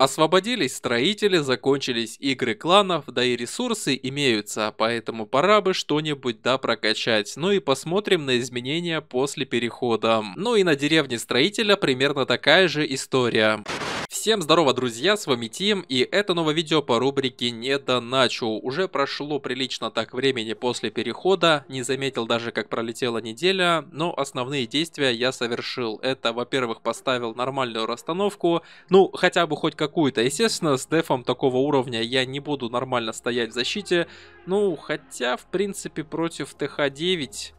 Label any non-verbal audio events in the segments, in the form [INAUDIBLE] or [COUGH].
Освободились строители, закончились игры кланов, да и ресурсы имеются, поэтому пора бы что-нибудь да прокачать. Ну и посмотрим на изменения после перехода. Ну и на деревне строителя примерно такая же история. Всем здорово, друзья, с вами Тим, и это новое видео по рубрике «Недоначу». Уже прошло прилично так времени после перехода, не заметил даже, как пролетела неделя, но основные действия я совершил. Это, во-первых, поставил нормальную расстановку, ну, хотя бы хоть какую-то. Естественно, с дефом такого уровня я не буду нормально стоять в защите, ну, хотя, в принципе, против ТХ-9...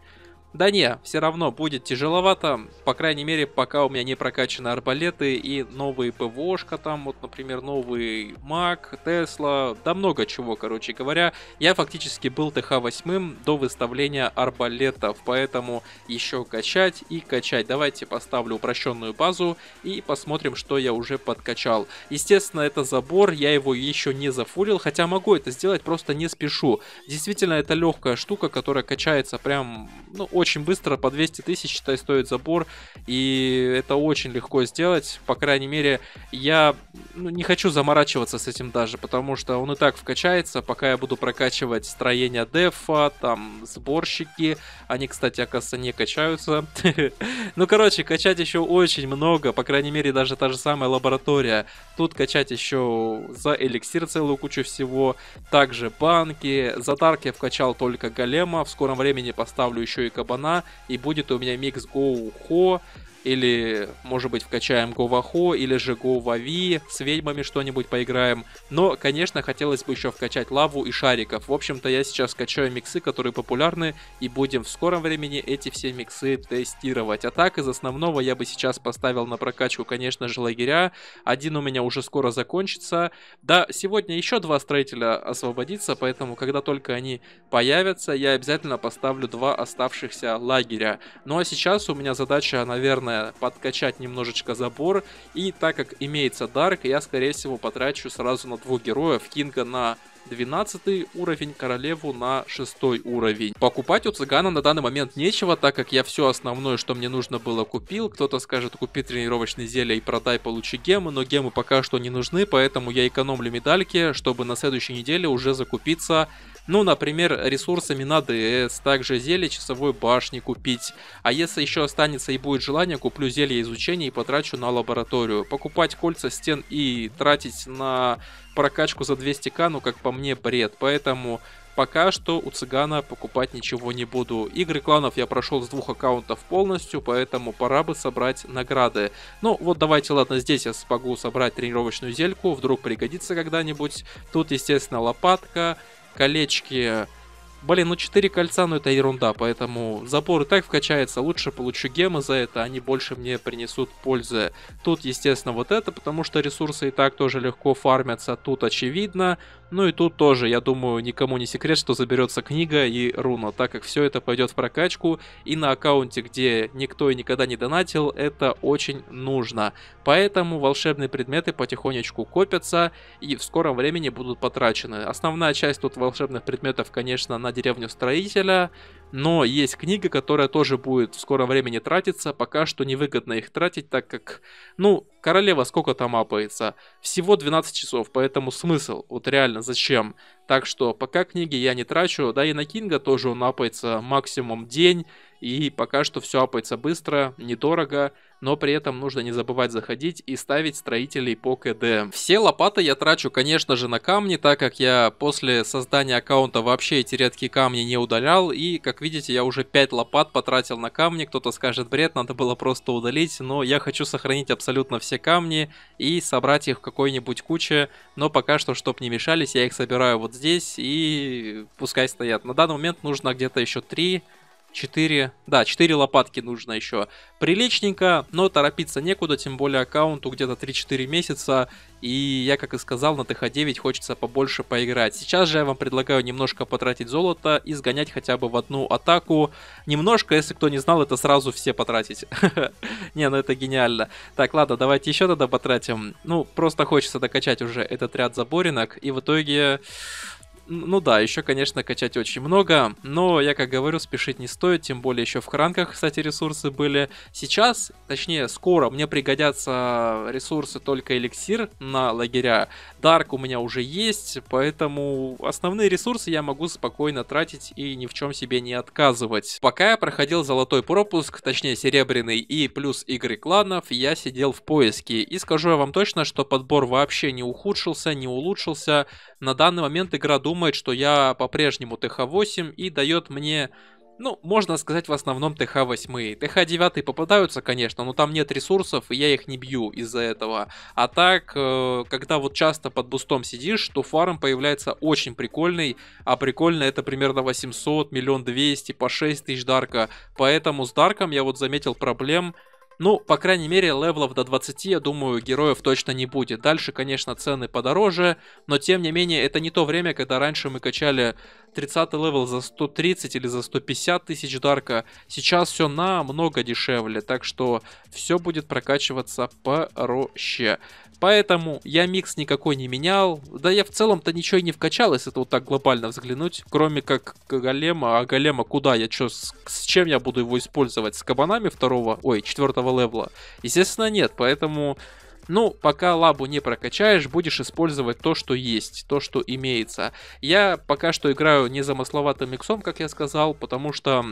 Да не, все равно будет тяжеловато, по крайней мере, пока у меня не прокачаны арбалеты и новые ПВОшка там, вот, например, новый Мак, Тесла, да много чего, короче говоря. Я фактически был ТХ-8 до выставления арбалетов, поэтому еще качать и качать. Давайте поставлю упрощенную базу и посмотрим, что я уже подкачал. Естественно, это забор, я его еще не зафурил, хотя могу это сделать, просто не спешу. Действительно, это легкая штука, которая качается прям, ну, очень быстро, по 200 тысяч, считай, стоит забор, и это очень легко сделать, по крайней мере, я ну, не хочу заморачиваться с этим даже, потому что он и так вкачается, пока я буду прокачивать строение дефа, там, сборщики, они, кстати, оказывается, не качаются. [LAUGHS] Ну, короче, качать еще очень много, по крайней мере, даже та же самая лаборатория. Тут качать еще за эликсир целую кучу всего, также банки, за дарк я вкачал только голема, в скором времени поставлю еще и кабан кабана, и будет у меня микс Гоу Хо, или, может быть, вкачаем го вахо или же го вави с ведьмами что-нибудь поиграем. Но, конечно, хотелось бы еще вкачать лаву и шариков. В общем-то, я сейчас качаю миксы, которые популярны, и будем в скором времени эти все миксы тестировать. А так, из основного я бы сейчас поставил на прокачку, конечно же, лагеря. Один у меня уже скоро закончится. Да, сегодня еще два строителя освободится, поэтому, когда только они появятся, я обязательно поставлю два оставшихся лагеря. Ну а сейчас у меня задача, наверное, наверное, подкачать немножечко забор. И так как имеется Дарк, я, скорее всего, потрачу сразу на двух героев. Кинга на 12 уровень, королеву на 6 уровень. Покупать у цыгана на данный момент нечего, так как я все основное, что мне нужно было, купил. Кто-то скажет, купи тренировочные зелья и продай, получи гемы, но гемы пока что не нужны, поэтому я экономлю медальки, чтобы на следующей неделе уже закупиться ну, например, ресурсами на ДС, также зелье часовой башни купить. А если еще останется и будет желание, куплю зелье изучения и потрачу на лабораторию. Покупать кольца стен и тратить на прокачку за 200к, ну, как по мне, бред. Поэтому пока что у цыгана покупать ничего не буду. Игры кланов я прошел с двух аккаунтов полностью, поэтому пора бы собрать награды. Ну вот давайте, ладно, здесь я смогу собрать тренировочную зельку, вдруг пригодится когда-нибудь. Тут, естественно, лопатка, колечки Блин, ну 4 кольца, ну это ерунда, поэтому забор и так вкачается, лучше получу гемы за это, они больше мне принесут пользы. Тут, естественно, вот это, потому что ресурсы и так тоже легко фармятся, тут очевидно. Ну и тут тоже, я думаю, никому не секрет, что заберется книга и руна, так как все это пойдет в прокачку, и на аккаунте, где никто и никогда не донатил, это очень нужно. Поэтому волшебные предметы потихонечку копятся и в скором времени будут потрачены. Основная часть тут волшебных предметов, конечно, на деревню строителя. Но есть книга, которая тоже будет в скором времени тратиться. Пока что невыгодно их тратить, так как, ну, королева сколько там апается? Всего 12 часов, поэтому смысл, вот реально, зачем? Так что пока книги я не трачу, да и на Кинга тоже он апается максимум день. И пока что все апается быстро, недорого, но при этом нужно не забывать заходить и ставить строителей по КД. Все лопаты я трачу, конечно же, на камни, так как я после создания аккаунта вообще эти редкие камни не удалял, и, как видите, я уже 5 лопат потратил на камни, кто-то скажет бред, надо было просто удалить, но я хочу сохранить абсолютно все камни и собрать их в какой-нибудь куче, но пока что, чтобы не мешались, я их собираю вот здесь и пускай стоят. На данный момент нужно где-то еще 3 4, да, 4 лопатки нужно еще приличненько, но торопиться некуда, тем более аккаунту где-то 3-4 месяца, и я, как и сказал, на ТХ-9 хочется побольше поиграть. Сейчас же я вам предлагаю немножко потратить золото и сгонять хотя бы в одну атаку. Немножко, если кто не знал, это сразу все потратить. [LAUGHS] Не, ну это гениально. Так, ладно, давайте еще тогда потратим. Ну, просто хочется докачать уже этот ряд заборинок, и в итоге... Ну да, еще, конечно, качать очень много, но я, как говорю, спешить не стоит, тем более еще в хранках, кстати, ресурсы были. Сейчас, точнее, скоро мне пригодятся ресурсы только эликсир на лагеря. Дарк у меня уже есть, поэтому основные ресурсы я могу спокойно тратить и ни в чем себе не отказывать. Пока я проходил золотой пропуск, точнее серебряный и плюс игры кланов, я сидел в поиске. И скажу я вам точно, что подбор вообще не ухудшился, не улучшился, на данный момент игра думает, что я по-прежнему ТХ-8 и дает мне ну, можно сказать, в основном ТХ-8. ТХ-9 попадаются, конечно, но там нет ресурсов, и я их не бью из-за этого. А так, э, когда вот часто под бустом сидишь, то фарм появляется очень прикольный, а прикольно это примерно 800, миллион 200 по 6 тысяч дарка. Поэтому с дарком я вот заметил проблем, ну, по крайней мере, левелов до 20, я думаю, героев точно не будет. Дальше, конечно, цены подороже, но тем не менее, это не то время, когда раньше мы качали 30 левел за 130 или за 150 тысяч дарка. Сейчас все намного дешевле, так что все будет прокачиваться проще. Поэтому я микс никакой не менял. Да я в целом-то ничего и не вкачал, если это вот так глобально взглянуть. Кроме как голема. А голема куда? Я чё, с, с чем я буду его использовать? С кабанами второго, ой, четвертого левла? Естественно нет, поэтому... Ну, пока лабу не прокачаешь, будешь использовать то, что есть, то, что имеется. Я пока что играю незамысловатым миксом, как я сказал, потому что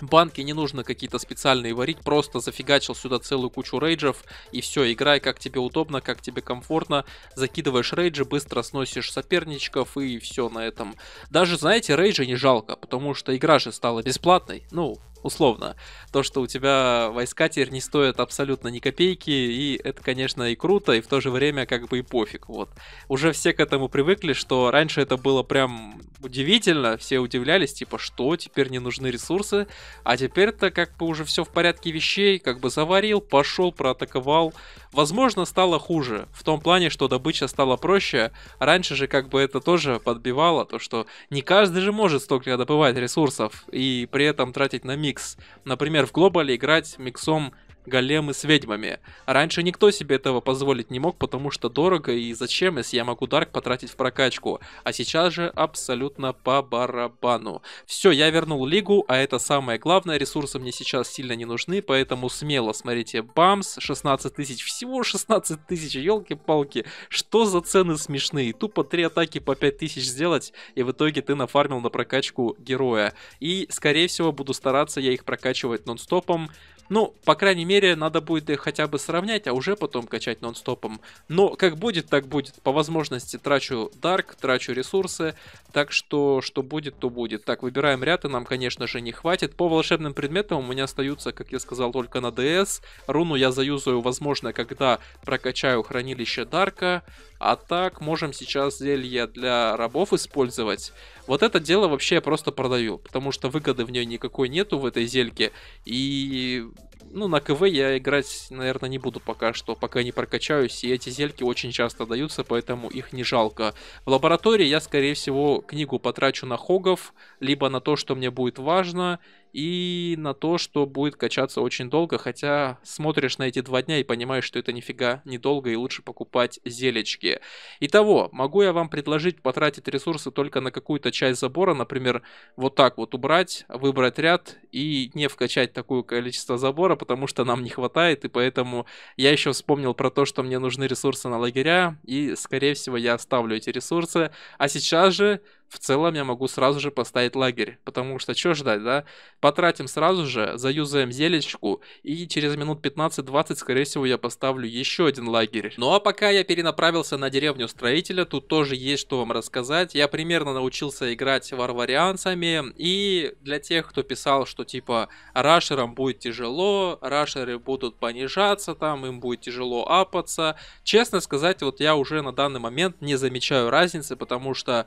Банки не нужно какие-то специальные варить, просто зафигачил сюда целую кучу рейджев, и все, играй как тебе удобно, как тебе комфортно, закидываешь рейджи, быстро сносишь соперничков, и все на этом. Даже, знаете, рейджи не жалко, потому что игра же стала бесплатной, ну, условно. То, что у тебя войска теперь не стоят абсолютно ни копейки, и это, конечно, и круто, и в то же время как бы и пофиг. Вот. Уже все к этому привыкли, что раньше это было прям удивительно, все удивлялись, типа, что, теперь не нужны ресурсы, а теперь-то как бы уже все в порядке вещей, как бы заварил, пошел, проатаковал, Возможно, стало хуже, в том плане, что добыча стала проще. Раньше же как бы это тоже подбивало, то что не каждый же может столько добывать ресурсов и при этом тратить на микс. Например, в глобале играть миксом големы с ведьмами. Раньше никто себе этого позволить не мог, потому что дорого и зачем, если я могу дарк потратить в прокачку. А сейчас же абсолютно по барабану. Все, я вернул лигу, а это самое главное, ресурсы мне сейчас сильно не нужны, поэтому смело смотрите, бамс, 16 тысяч, всего 16 тысяч, елки-палки, что за цены смешные, тупо 3 атаки по 5 тысяч сделать, и в итоге ты нафармил на прокачку героя. И, скорее всего, буду стараться я их прокачивать нон-стопом, ну, по крайней мере, надо будет их хотя бы сравнять, а уже потом качать нон-стопом. Но как будет, так будет. По возможности трачу дарк, трачу ресурсы. Так что, что будет, то будет. Так, выбираем ряд, и нам, конечно же, не хватит. По волшебным предметам у меня остаются, как я сказал, только на ДС. Руну я заюзаю, возможно, когда прокачаю хранилище дарка. А так, можем сейчас зелье для рабов использовать. Вот это дело вообще я просто продаю, потому что выгоды в ней никакой нету в этой зельке. И ну, на КВ я играть, наверное, не буду пока что, пока не прокачаюсь, и эти зельки очень часто даются, поэтому их не жалко. В лаборатории я, скорее всего, книгу потрачу на хогов, либо на то, что мне будет важно, и на то, что будет качаться очень долго, хотя смотришь на эти два дня и понимаешь, что это нифига недолго и лучше покупать зелечки. Итого, могу я вам предложить потратить ресурсы только на какую-то часть забора, например, вот так вот убрать, выбрать ряд и не вкачать такое количество забора, потому что нам не хватает, и поэтому я еще вспомнил про то, что мне нужны ресурсы на лагеря, и скорее всего я оставлю эти ресурсы, а сейчас же в целом я могу сразу же поставить лагерь, потому что что ждать, да? Потратим сразу же, заюзаем зелечку, и через минут 15-20, скорее всего, я поставлю еще один лагерь. Ну а пока я перенаправился на деревню строителя, тут тоже есть что вам рассказать. Я примерно научился играть варварианцами, и для тех, кто писал, что типа рашерам будет тяжело, рашеры будут понижаться, там им будет тяжело апаться. Честно сказать, вот я уже на данный момент не замечаю разницы, потому что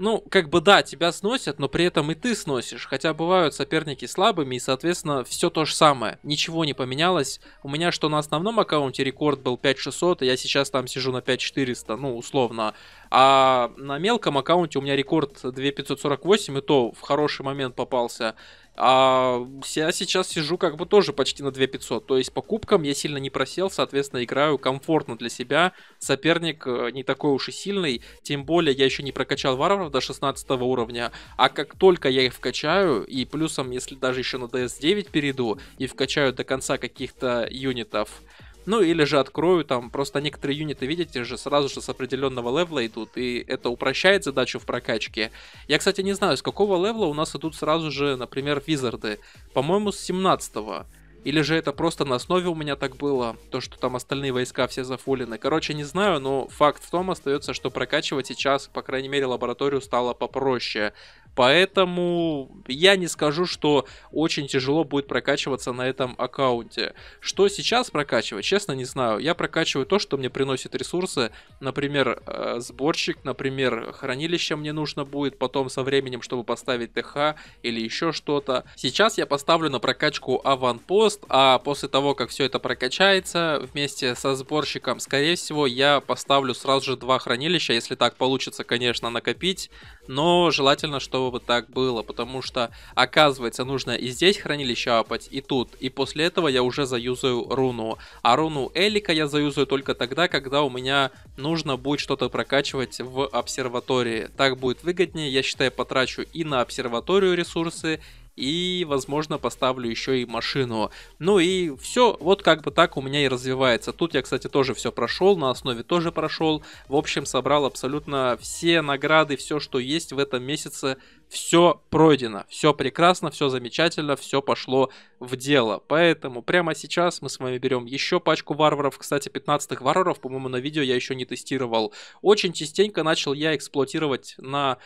ну, как бы да, тебя сносят, но при этом и ты сносишь. Хотя бывают соперники слабыми, и, соответственно, все то же самое. Ничего не поменялось. У меня что на основном аккаунте рекорд был 5600, и а я сейчас там сижу на 5400, ну, условно. А на мелком аккаунте у меня рекорд 2548, и то в хороший момент попался. А я сейчас сижу как бы тоже почти на 2500. То есть по я сильно не просел, соответственно, играю комфортно для себя. Соперник э, не такой уж и сильный. Тем более я еще не прокачал варваров до 16 уровня. А как только я их вкачаю, и плюсом, если даже еще на DS9 перейду и вкачаю до конца каких-то юнитов, ну или же открою там, просто некоторые юниты, видите же, сразу же с определенного левла идут, и это упрощает задачу в прокачке. Я, кстати, не знаю, с какого левла у нас идут сразу же, например, визарды. По-моему, с 17 -го. Или же это просто на основе у меня так было, то, что там остальные войска все зафулины. Короче, не знаю, но факт в том остается, что прокачивать сейчас, по крайней мере, лабораторию стало попроще. Поэтому я не скажу, что очень тяжело будет прокачиваться на этом аккаунте. Что сейчас прокачивать, честно не знаю. Я прокачиваю то, что мне приносит ресурсы. Например, э, сборщик, например, хранилище мне нужно будет потом со временем, чтобы поставить ТХ или еще что-то. Сейчас я поставлю на прокачку аванпост, а после того, как все это прокачается вместе со сборщиком, скорее всего, я поставлю сразу же два хранилища, если так получится, конечно, накопить но желательно, чтобы вот так было, потому что, оказывается, нужно и здесь хранилище апать, и тут, и после этого я уже заюзаю руну, а руну Элика я заюзаю только тогда, когда у меня нужно будет что-то прокачивать в обсерватории. Так будет выгоднее, я считаю, потрачу и на обсерваторию ресурсы, и, возможно, поставлю еще и машину. Ну и все, вот как бы так у меня и развивается. Тут я, кстати, тоже все прошел, на основе тоже прошел. В общем, собрал абсолютно все награды, все, что есть в этом месяце, все пройдено, все прекрасно, все замечательно, все пошло в дело. Поэтому прямо сейчас мы с вами берем еще пачку варваров. Кстати, 15 варваров, по-моему, на видео я еще не тестировал. Очень частенько начал я эксплуатировать на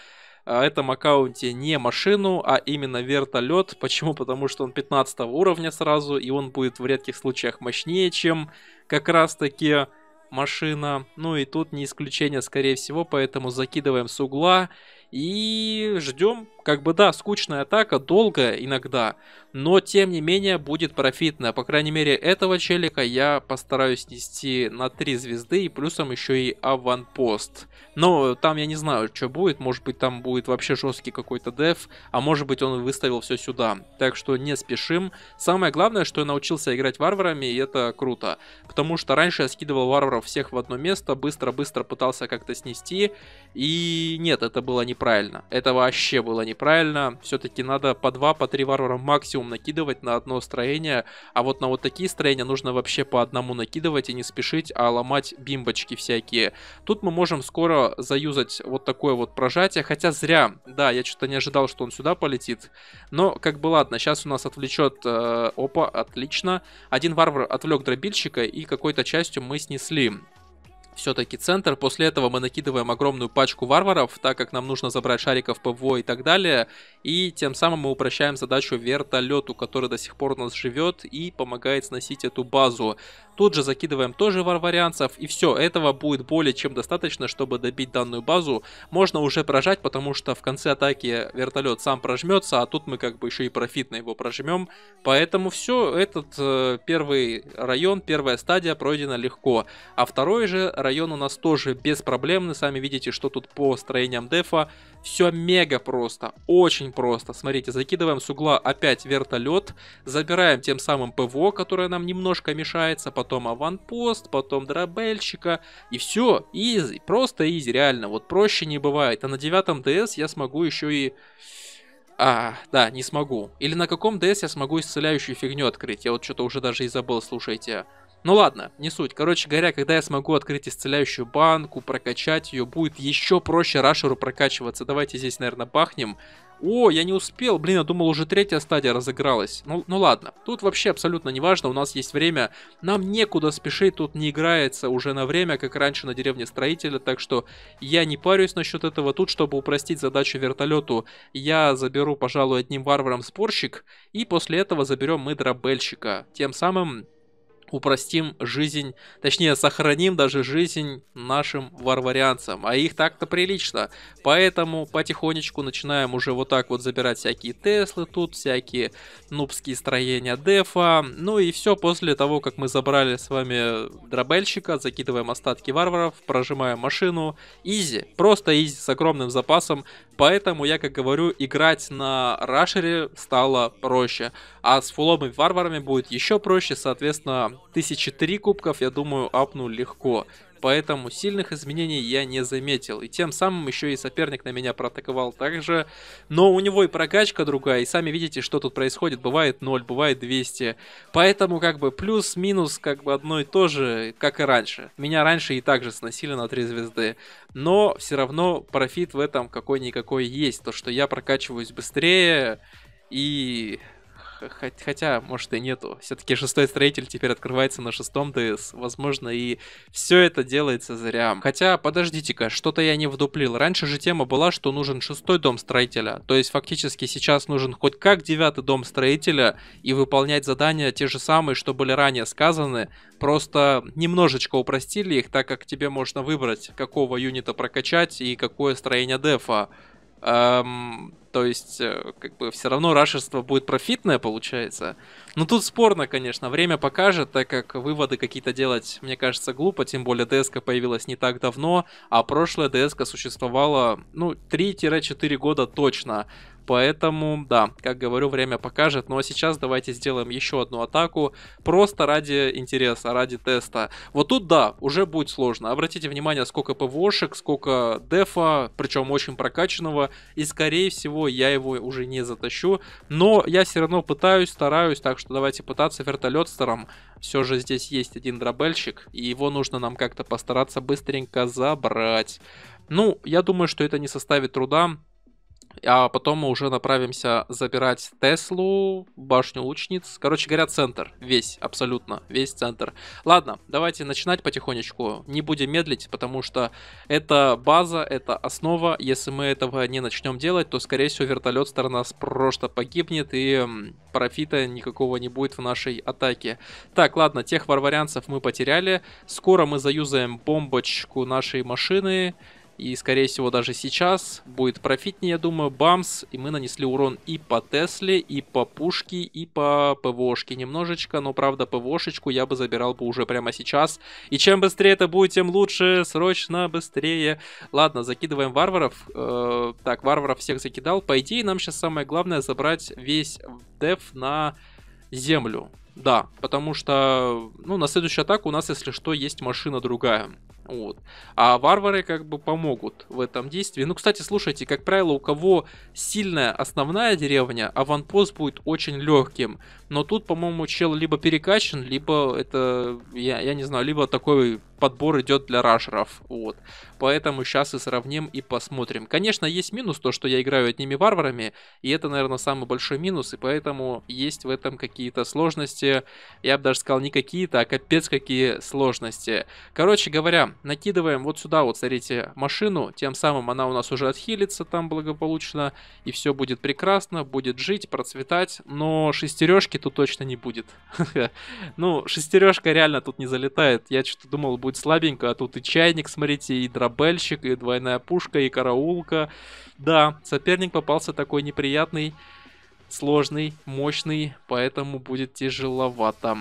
а, этом аккаунте не машину, а именно вертолет. Почему? Потому что он 15 уровня сразу, и он будет в редких случаях мощнее, чем как раз таки машина. Ну и тут не исключение, скорее всего, поэтому закидываем с угла и ждем, как бы да, скучная атака, долгая иногда, но тем не менее будет профитная. По крайней мере, этого челика я постараюсь нести на 3 звезды и плюсом еще и аванпост. Но там я не знаю, что будет, может быть там будет вообще жесткий какой-то деф, а может быть он выставил все сюда. Так что не спешим. Самое главное, что я научился играть варварами, и это круто. Потому что раньше я скидывал варваров всех в одно место, быстро-быстро пытался как-то снести, и нет, это было неправильно. Это вообще было неправильно неправильно. Все-таки надо по два, по три варвара максимум накидывать на одно строение. А вот на вот такие строения нужно вообще по одному накидывать и не спешить, а ломать бимбочки всякие. Тут мы можем скоро заюзать вот такое вот прожатие. Хотя зря, да, я что-то не ожидал, что он сюда полетит. Но как бы ладно, сейчас у нас отвлечет... Э, опа, отлично. Один варвар отвлек дробильщика и какой-то частью мы снесли все-таки центр. После этого мы накидываем огромную пачку варваров, так как нам нужно забрать шариков ПВО и так далее. И тем самым мы упрощаем задачу вертолету, который до сих пор у нас живет и помогает сносить эту базу. Тут же закидываем тоже варварианцев. И все, этого будет более чем достаточно, чтобы добить данную базу. Можно уже прожать, потому что в конце атаки вертолет сам прожмется, а тут мы как бы еще и профитно его прожмем. Поэтому все, этот э, первый район, первая стадия пройдена легко. А второй же район у нас тоже без проблем, вы сами видите, что тут по строениям дефа. Все мега просто, очень просто. Смотрите, закидываем с угла опять вертолет, забираем тем самым ПВО, которое нам немножко мешается, потом аванпост, потом дробельщика, и все, изи, просто изи, реально, вот проще не бывает. А на девятом ДС я смогу еще и... А, да, не смогу. Или на каком ДС я смогу исцеляющую фигню открыть? Я вот что-то уже даже и забыл, слушайте. Ну ладно, не суть. Короче говоря, когда я смогу открыть исцеляющую банку, прокачать ее, будет еще проще рашеру прокачиваться. Давайте здесь, наверное, бахнем. О, я не успел, блин, я думал уже третья стадия разыгралась. Ну, ну ладно, тут вообще абсолютно не важно, у нас есть время. Нам некуда спешить, тут не играется уже на время, как раньше на деревне строителя, так что я не парюсь насчет этого. Тут, чтобы упростить задачу вертолету, я заберу, пожалуй, одним варваром спорщик, и после этого заберем мы дробельщика. Тем самым упростим жизнь, точнее сохраним даже жизнь нашим варварианцам, а их так-то прилично. Поэтому потихонечку начинаем уже вот так вот забирать всякие Теслы тут, всякие нубские строения Дефа, ну и все после того, как мы забрали с вами дробельщика, закидываем остатки варваров, прожимаем машину, изи, просто изи с огромным запасом, поэтому я, как говорю, играть на Рашере стало проще. А с фулом и варварами будет еще проще, соответственно, тысячи три кубков, я думаю, апну легко. Поэтому сильных изменений я не заметил. И тем самым еще и соперник на меня проатаковал также. Но у него и прокачка другая. И сами видите, что тут происходит. Бывает 0, бывает 200. Поэтому как бы плюс-минус как бы одно и то же, как и раньше. Меня раньше и также сносили на 3 звезды. Но все равно профит в этом какой-никакой есть. То, что я прокачиваюсь быстрее и хотя, может, и нету. Все-таки шестой строитель теперь открывается на шестом ДС. Возможно, и все это делается зря. Хотя, подождите-ка, что-то я не вдуплил. Раньше же тема была, что нужен шестой дом строителя. То есть, фактически, сейчас нужен хоть как девятый дом строителя и выполнять задания те же самые, что были ранее сказаны. Просто немножечко упростили их, так как тебе можно выбрать, какого юнита прокачать и какое строение дефа. Эм, то есть, э, как бы, все равно рашерство будет профитное, получается. Но ну, тут спорно, конечно, время покажет, так как выводы какие-то делать, мне кажется, глупо, тем более DSK появилась не так давно, а прошлая DSK существовала, ну, 3-4 года точно. Поэтому, да, как говорю, время покажет. Ну а сейчас давайте сделаем еще одну атаку. Просто ради интереса, ради теста. Вот тут, да, уже будет сложно. Обратите внимание, сколько ПВОшек, сколько дефа, причем очень прокачанного. И, скорее всего, я его уже не затащу. Но я все равно пытаюсь, стараюсь, так что давайте пытаться вертолетстером. Все же здесь есть один дробельщик, и его нужно нам как-то постараться быстренько забрать. Ну, я думаю, что это не составит труда а потом мы уже направимся забирать Теслу, башню лучниц. Короче говоря, центр. Весь, абсолютно, весь центр. Ладно, давайте начинать потихонечку. Не будем медлить, потому что это база, это основа. Если мы этого не начнем делать, то, скорее всего, вертолет сторона просто погибнет и профита никакого не будет в нашей атаке. Так, ладно, тех варварианцев мы потеряли. Скоро мы заюзаем бомбочку нашей машины. И, скорее всего, даже сейчас будет профитнее, я думаю. Бамс. И мы нанесли урон и по Тесле, и по пушке, и по ПВОшке немножечко. Но, правда, ПВОшечку я бы забирал бы уже прямо сейчас. И чем быстрее это будет, тем лучше. Срочно, быстрее. Ладно, закидываем варваров. Э так, варваров всех закидал. По идее, нам сейчас самое главное забрать весь деф на землю. Да, потому что, ну, на следующую атаку у нас, если что, есть машина другая. Вот. А варвары как бы помогут в этом действии. Ну, кстати, слушайте, как правило, у кого сильная основная деревня, аванпост будет очень легким. Но тут, по-моему, чел либо перекачан, либо это, я, я не знаю, либо такой подбор идет для рашеров. Вот. Поэтому сейчас и сравним и посмотрим. Конечно, есть минус то, что я играю одними варварами, и это, наверное, самый большой минус, и поэтому есть в этом какие-то сложности. Я бы даже сказал, не какие-то, а капец какие сложности. Короче говоря, накидываем вот сюда вот, смотрите, машину, тем самым она у нас уже отхилится там благополучно, и все будет прекрасно, будет жить, процветать, но шестережки тут точно не будет. [LAUGHS] Ну, шестережка реально тут не залетает. Я что-то думал, будет слабенько, а тут и чайник, смотрите, и дробельщик, и двойная пушка, и караулка. Да, соперник попался такой неприятный, сложный, мощный, поэтому будет тяжеловато.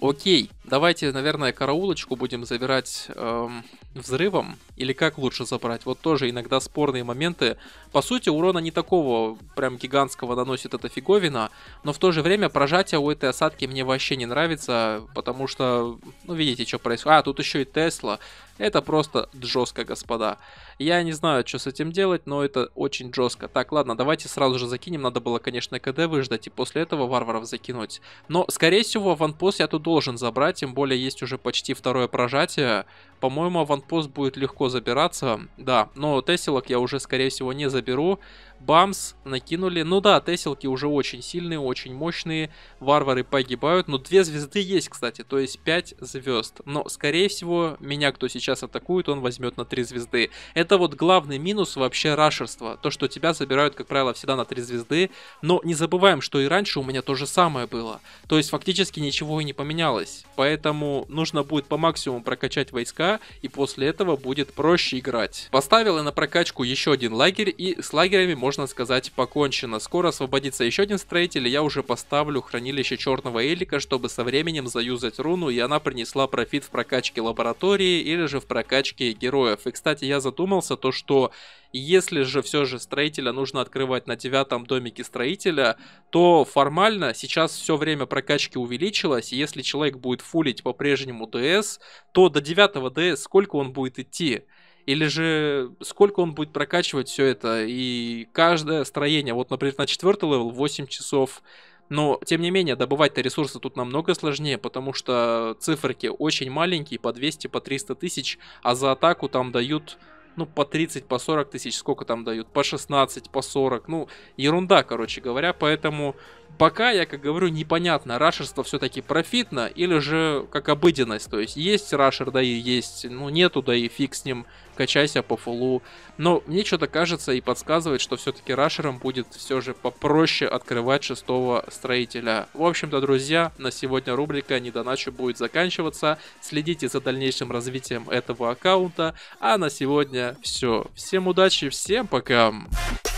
Окей, Давайте, наверное, караулочку будем забирать эм, взрывом. Или как лучше забрать? Вот тоже иногда спорные моменты. По сути, урона не такого прям гигантского наносит эта фиговина. Но в то же время прожатие у этой осадки мне вообще не нравится. Потому что, ну видите, что происходит. А, тут еще и Тесла. Это просто жестко, господа. Я не знаю, что с этим делать, но это очень жестко. Так, ладно, давайте сразу же закинем. Надо было, конечно, КД выждать и после этого варваров закинуть. Но, скорее всего, аванпост я тут должен забрать, тем более есть уже почти второе прожатие. По-моему, аванпост будет легко забираться. Да, но Тесилок я уже, скорее всего, не заберу. Бамс накинули. Ну да, теселки уже очень сильные, очень мощные. Варвары погибают. Но ну, две звезды есть, кстати. То есть 5 звезд. Но, скорее всего, меня, кто сейчас атакует, он возьмет на 3 звезды. Это вот главный минус вообще рашерства. То, что тебя забирают, как правило, всегда на 3 звезды. Но не забываем, что и раньше у меня то же самое было. То есть фактически ничего и не поменялось. Поэтому нужно будет по максимуму прокачать войска. И после этого будет проще играть. Поставил я на прокачку еще один лагерь. И с лагерями можно можно сказать, покончено. Скоро освободится еще один строитель, и я уже поставлю хранилище черного элика, чтобы со временем заюзать руну, и она принесла профит в прокачке лаборатории или же в прокачке героев. И, кстати, я задумался то, что если же все же строителя нужно открывать на девятом домике строителя, то формально сейчас все время прокачки увеличилось, и если человек будет фулить по-прежнему ДС, то до девятого ДС сколько он будет идти? Или же сколько он будет прокачивать все это, и каждое строение, вот, например, на четвертый левел 8 часов, но, тем не менее, добывать-то ресурсы тут намного сложнее, потому что циферки очень маленькие, по 200, по 300 тысяч, а за атаку там дают, ну, по 30, по 40 тысяч, сколько там дают, по 16, по 40, ну, ерунда, короче говоря, поэтому пока, я как говорю, непонятно, рашерство все-таки профитно или же как обыденность. То есть есть рашер, да и есть, ну нету, да и фиг с ним, качайся по фулу. Но мне что-то кажется и подсказывает, что все-таки рашером будет все же попроще открывать шестого строителя. В общем-то, друзья, на сегодня рубрика «Недоначу» будет заканчиваться. Следите за дальнейшим развитием этого аккаунта. А на сегодня все. Всем удачи, всем пока! Пока.